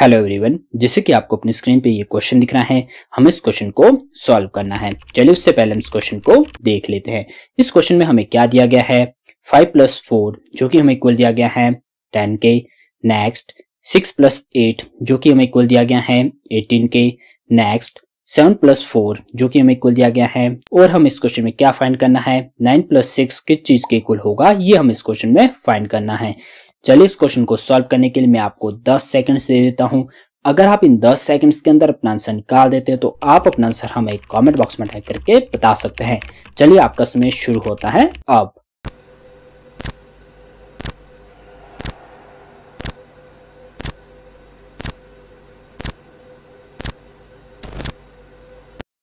hello everyone जैसे कि आपको अपनी स्क्रीन पे ये क्वेश्चन दिख रहा है हमें इस क्वेश्चन को सॉल्व करना है चलिए उससे पहले हम इस क्वेश्चन को देख लेते हैं इस क्वेश्चन में हमें क्या दिया गया है फाइव प्लस फोर जो कि हमें इक्वल दिया गया है टेन के नेक्स्ट सिक्स प्लस एट जो कि हमें इक्वल दिया गया है एटीन के नेक्स्ट सेवन प्लस फोर जो कि हमें इक्वल दिया गया है और हम इस क्वेश्चन में क्या फाइंड करना है नाइन प्लस सिक्स किस चीज के इक्वल होगा ये हम इस क्वेश्चन में फाइंड करना है चलिए इस क्वेश्चन को सॉल्व करने के लिए मैं आपको 10 सेकंड्स दे देता हूं अगर आप इन 10 सेकंड्स के अंदर अपना आंसर निकाल देते हैं तो आप अपना आंसर हमें कमेंट बॉक्स में टाइप करके बता सकते हैं चलिए आपका समय शुरू होता है अब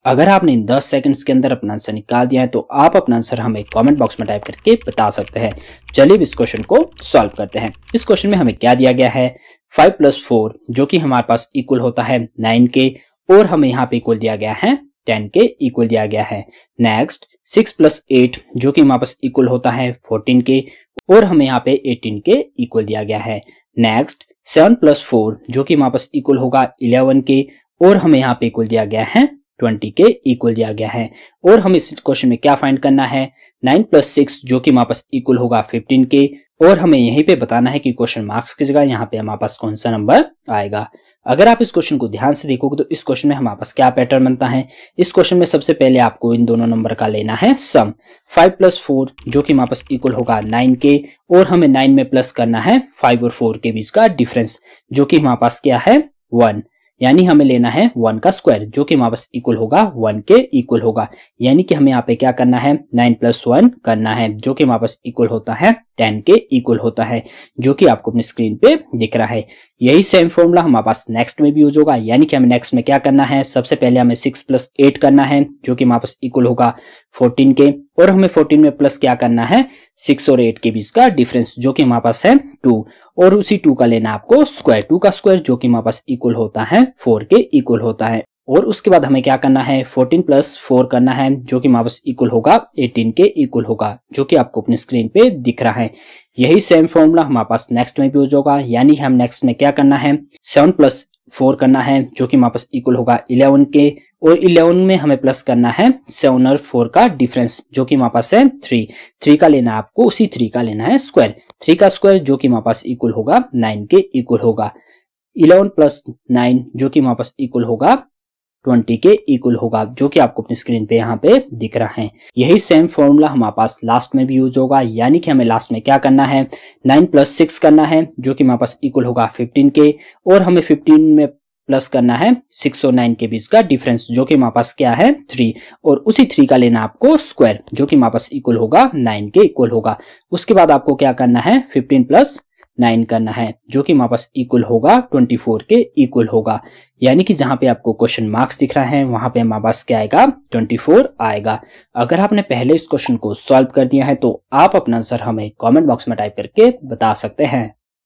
अगर आपने इन 10 सेकंड्स के अंदर अपना आंसर निकाल दिया है तो आप अपना आंसर हमें कमेंट बॉक्स में टाइप करके बता सकते हैं चलिए इस क्वेश्चन को सॉल्व करते हैं इस क्वेश्चन में हमें क्या दिया गया है फाइव प्लस फोर जो कि हमारे पास इक्वल होता है नाइन के और हमें यहाँ पे इक्वल दिया गया है टेन के इक्वल दिया गया है नेक्स्ट सिक्स प्लस एट जो कि हमारे पास इक्वल होता है फोर्टीन के और हमें यहाँ पे एटीन के इक्वल दिया गया है नेक्स्ट सेवन प्लस फोर जो कि हमारे पास इक्वल होगा इलेवन के और हमें यहाँ पे इक्वल दिया गया है ट्वेंटी के इक्वल दिया गया है और हमें इस क्वेश्चन में क्या फाइंड करना है नाइन प्लस सिक्स जो कि हमारे पास इक्वल होगा फिफ्टीन के और हमें यहीं पे बताना है कि क्वेश्चन मार्क्स की जगह यहाँ पे हमारे पास कौन सा नंबर आएगा अगर आप इस क्वेश्चन को ध्यान से देखोगे तो इस क्वेश्चन में हमारे पास क्या पैटर्न बनता है इस क्वेश्चन में सबसे पहले आपको इन दोनों नंबर का लेना है सम फाइव प्लस फोर जो कि हमारे पास इक्वल होगा नाइन के और हमें नाइन में प्लस करना है फाइव और फोर के बीच का डिफरेंस जो कि हमारे पास क्या है वन यानी हमें लेना है वन का स्क्वायर जो कि हमारे पास इक्वल होगा वन के इक्वल होगा यानी कि हमें यहाँ पे क्या करना है नाइन प्लस वन करना है जो कि हमारे पास इक्वल होता है टेन के इक्वल होता है जो कि आपको अपने स्क्रीन पे दिख रहा है यही सेम फॉर्मूला हमारे पास नेक्स्ट में भी यूज होगा यानी कि हमें नेक्स्ट में क्या करना है सबसे पहले हमें सिक्स प्लस एट करना है जो कि हमारे पास इक्वल होगा फोर्टीन के और हमें फोर्टीन में प्लस क्या करना है सिक्स और एट के बीच का डिफरेंस जो कि हमारे पास है टू और उसी टू का लेना आपको स्क्वायर टू का स्क्वायर जो कि हमारे पास इक्वल होता है फोर के इक्वल होता है और उसके बाद हमें क्या करना है 14 प्लस फोर करना है जो कि वापस इक्वल होगा 18 के इक्वल होगा जो कि आपको अपनी स्क्रीन पे दिख रहा है यही सेम फॉर्मूला हमारे पास नेक्स्ट में भी यूज होगा यानी हम नेक्स्ट में क्या करना है सेवन प्लस फोर करना है जो कि वापस इक्वल होगा इलेवन के और इलेवन में हमें प्लस करना है सेवन और फोर का डिफरेंस जो कि हमारे पास है थ्री थ्री का लेना है आपको उसी थ्री का लेना है स्क्वायर थ्री का स्क्वायर जो कि हमारे पास इक्वल होगा नाइन के इक्वल होगा इलेवन प्लस नाइन जो कि हमारे पास इक्वल होगा ट्वेंटी के इक्वल होगा जो कि आपको अपनी स्क्रीन पे यहाँ पे दिख रहा है यही सेम फॉर्मूला हमारे पास लास्ट में भी यूज होगा यानी कि हमें लास्ट में क्या करना है नाइन प्लस सिक्स करना है जो कि हमारे पास इक्वल होगा फिफ्टीन के और हमें फिफ्टीन में प्लस करना है सिक्स और नाइन के बीच का डिफरेंस जो कि हमारे पास क्या है थ्री और उसी थ्री का लेना आपको स्क्वायर जो कि हमारे पास इक्वल होगा नाइन के इक्वल होगा उसके बाद आपको क्या करना है फिफ्टीन प्लस नाइन करना है जो कि हमारे पास इक्वल होगा ट्वेंटी फोर के इक्वल होगा यानी कि जहां पे आपको क्वेश्चन मार्क्स दिख रहा है वहां पे हमारे पास क्या आएगा 24 आएगा अगर आपने पहले इस क्वेश्चन को सॉल्व कर दिया है तो आप अपना आंसर हमें कमेंट बॉक्स में टाइप करके बता सकते हैं